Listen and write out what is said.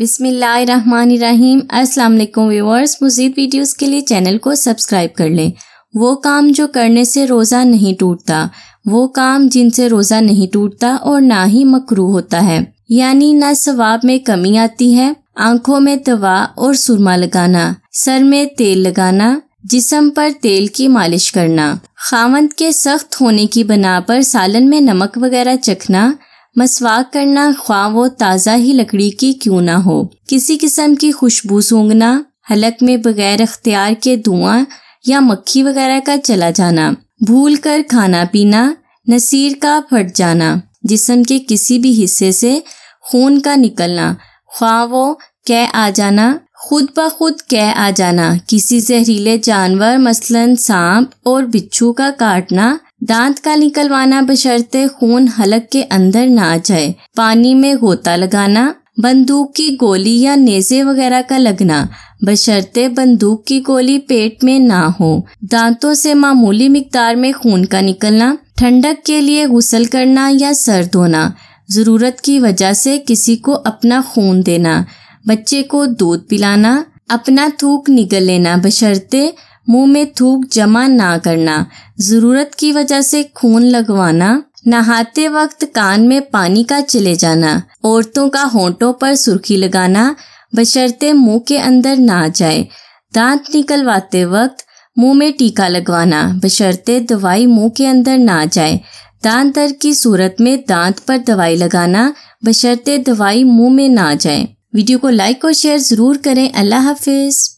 बिसमीम अस्सलाम वालेकुम मज़ीद वीडियोस के लिए चैनल को सब्सक्राइब कर लें वो काम जो करने से रोज़ा नहीं टूटता वो काम जिनसे रोज़ा नहीं टूटता और ना ही मकरू होता है यानी ना सवाब में कमी आती है आँखों में तवा और सुरमा लगाना सर में तेल लगाना जिसम पर तेल की मालिश करना खावंद के सख्त होने की बना पर सालन में नमक वगैरह चखना मसवाक करना ख्वाह वो ताज़ा ही लकड़ी की क्यों ना हो किसी किस्म की खुशबू सूंघना हलक में बगैर अख्तियार के धुआं या मक्खी वगैरह का चला जाना भूल कर खाना पीना नसीर का फट जाना जिसम के किसी भी हिस्से से खून का निकलना ख्वाह वो कह आ जाना खुद ब खुद कह आ जाना किसी जहरीले जानवर मसलन सांप और बिच्छू का काटना दांत का निकलवाना बशर्ते खून हलक के अंदर ना जाए पानी में गोता लगाना बंदूक की गोली या नेजे वगैरह का लगना बशर्ते बंदूक की गोली पेट में ना हो दांतों से मामूली मकदार में खून का निकलना ठंडक के लिए गुसल करना या सर धोना ज़रूरत की वजह से किसी को अपना खून देना बच्चे को दूध पिलाना अपना थूक निकल लेना बशर्ते मुंह में थूक जमा ना करना ज़रूरत की वजह से खून लगवाना नहाते वक्त कान में पानी का चले जाना औरतों का होंठों पर सुर्खी लगाना बशर्ते मुंह के अंदर ना जाए दांत निकलवाते वक्त मुंह में टीका लगवाना बशर्ते दवाई मुंह के अंदर ना जाए दांत दर की सूरत में दांत पर दवाई लगाना बशर्ते दवाई मुंह में ना जाए वीडियो को लाइक और शेयर ज़रूर करें अल्लाह हाफिज़